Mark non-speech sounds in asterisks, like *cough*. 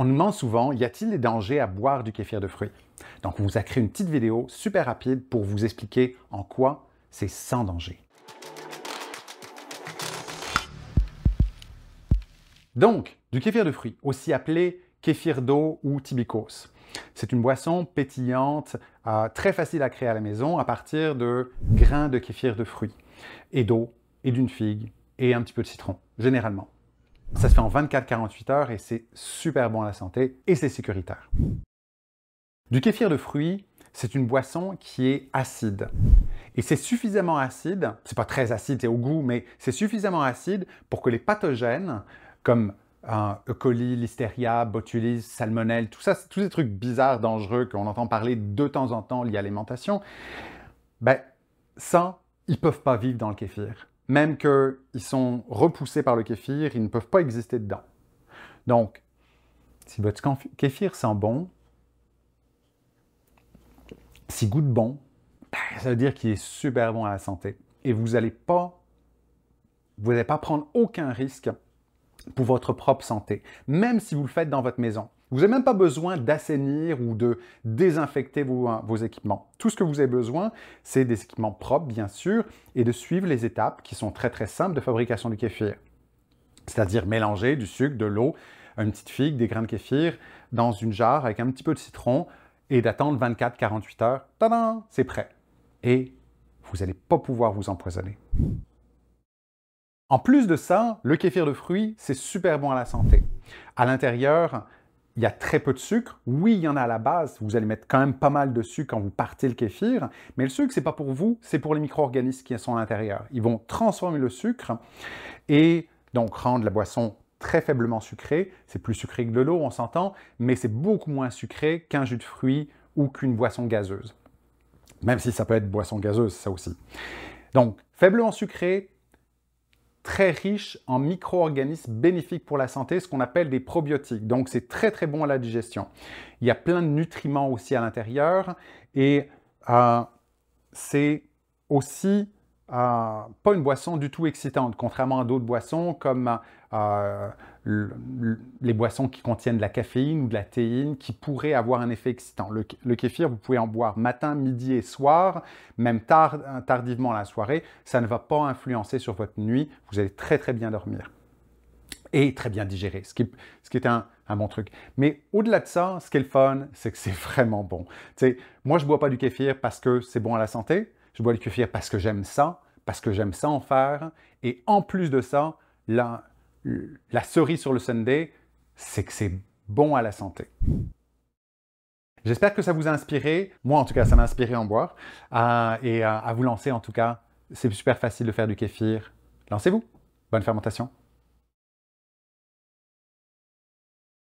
On nous demande souvent, y a-t-il des dangers à boire du kéfir de fruits? Donc, on vous a créé une petite vidéo super rapide pour vous expliquer en quoi c'est sans danger. Donc, du kéfir de fruits, aussi appelé kéfir d'eau ou tibicos. C'est une boisson pétillante, euh, très facile à créer à la maison à partir de grains de kéfir de fruits, et d'eau, et d'une figue, et un petit peu de citron, généralement. Ça se fait en 24-48 heures et c'est super bon à la santé et c'est sécuritaire. Du kéfir de fruits, c'est une boisson qui est acide. Et c'est suffisamment acide, c'est pas très acide, c'est au goût, mais c'est suffisamment acide pour que les pathogènes comme euh, E. coli, listeria, botulisme, salmonelle, tout ça, tous ces trucs bizarres, dangereux qu'on entend parler de temps en temps liés à l'alimentation, ben, ça, ils peuvent pas vivre dans le kéfir même qu'ils sont repoussés par le kéfir, ils ne peuvent pas exister dedans. Donc, si votre kéfir sent bon, s'il goûte bon, ben, ça veut dire qu'il est super bon à la santé. Et vous n'allez pas, vous n'allez pas prendre aucun risque pour votre propre santé, même si vous le faites dans votre maison. Vous n'avez même pas besoin d'assainir ou de désinfecter hein, vos, équipements. Tout ce que vous avez besoin, c'est des équipements propres, bien sûr, et de suivre les étapes qui sont très très simples de fabrication du kéfir. C'est-à-dire mélanger du sucre, de l'eau, une petite figue, des grains de kéfir dans une jarre avec un petit peu de citron et d'attendre 24-48 heures. Tadam, c'est prêt. Et vous n'allez pas pouvoir vous empoisonner. En plus de ça, le kéfir de fruits, c'est super bon à la santé. À l'intérieur, il y a très peu de sucre. Oui, il y en a à la base. Vous allez mettre quand même pas mal de sucre quand vous partez le kéfir. Mais le sucre, c'est pas pour vous, c'est pour les micro-organismes qui sont à l'intérieur. Ils vont transformer le sucre et donc rendre la boisson très faiblement sucrée. C'est plus sucré que de l'eau, on s'entend, mais c'est beaucoup moins sucré qu'un jus de fruits ou qu'une boisson gazeuse. Même si ça peut être boisson gazeuse, ça aussi. Donc, faiblement sucré, très riche en micro-organismes bénéfiques pour la santé, ce qu'on appelle des probiotiques. Donc c'est très très bon à la digestion. Il y a plein de nutriments aussi à l'intérieur et euh, c'est aussi euh, pas une boisson du tout excitante, contrairement à d'autres boissons comme euh, les boissons qui contiennent de la caféine ou de la théine qui pourraient avoir un effet excitant. Le, kéfir, vous pouvez en boire matin, midi et soir, même tardivement la soirée. Ça ne va pas influencer sur votre nuit. Vous allez très très bien dormir et très bien digérer, ce qui, est un, bon truc. Mais au-delà de ça, ce qui est le fun, c'est que c'est *laughs* vraiment bon. moi, je ne bois pas du kéfir parce que c'est bon à la santé je bois le kéfir parce que j'aime ça, parce que j'aime ça en faire. Et en plus de ça, la, cerise sur le sundae, c'est que c'est bon à la santé. J'espère que ça vous a inspiré. Moi, en tout cas, ça m'a inspiré en boire. et à vous lancer, en tout cas, c'est super facile de faire du kéfir. Lancez-vous. Bonne fermentation.